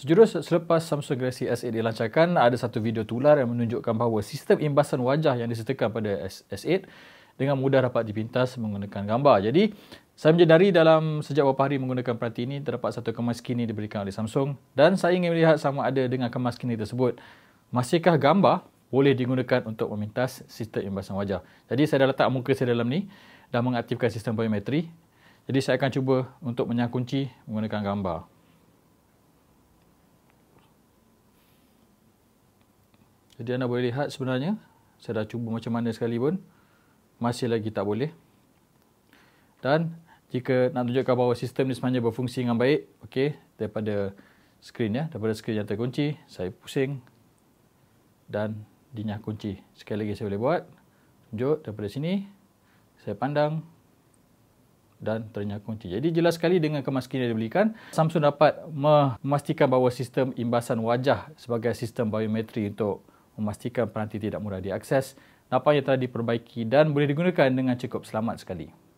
Sejurus selepas Samsung Galaxy S8 dilancarkan, ada satu video tular yang menunjukkan bahawa sistem imbasan wajah yang disertakan pada S8 dengan mudah dapat dipintas menggunakan gambar. Jadi, saya menjadari dalam sejak beberapa hari menggunakan peranti ini, terdapat satu kemas kini diberikan oleh Samsung dan saya ingin melihat sama ada dengan kemas kini tersebut. Masihkah gambar boleh digunakan untuk memintas sistem imbasan wajah? Jadi, saya dah letak muka saya dalam ni dan mengaktifkan sistem biometri. Jadi, saya akan cuba untuk menyangkunci menggunakan gambar. Jadi anda boleh lihat sebenarnya saya dah cuba macam mana sekali pun masih lagi tak boleh. Dan jika nak tunjukkan bahawa sistem ni sebenarnya berfungsi dengan baik, okey, daripada skrin ya, daripada skrin yang terkunci, saya pusing dan dinyah kunci. Sekali lagi saya boleh buat. Tunjuk daripada sini. Saya pandang dan ternyata kunci. Jadi jelas sekali dengan kemas skrin yang diberikan Samsung dapat memastikan bahawa sistem imbasan wajah sebagai sistem biometri untuk memastikan peranti tidak mudah diakses, nampaknya telah diperbaiki dan boleh digunakan dengan cukup selamat sekali.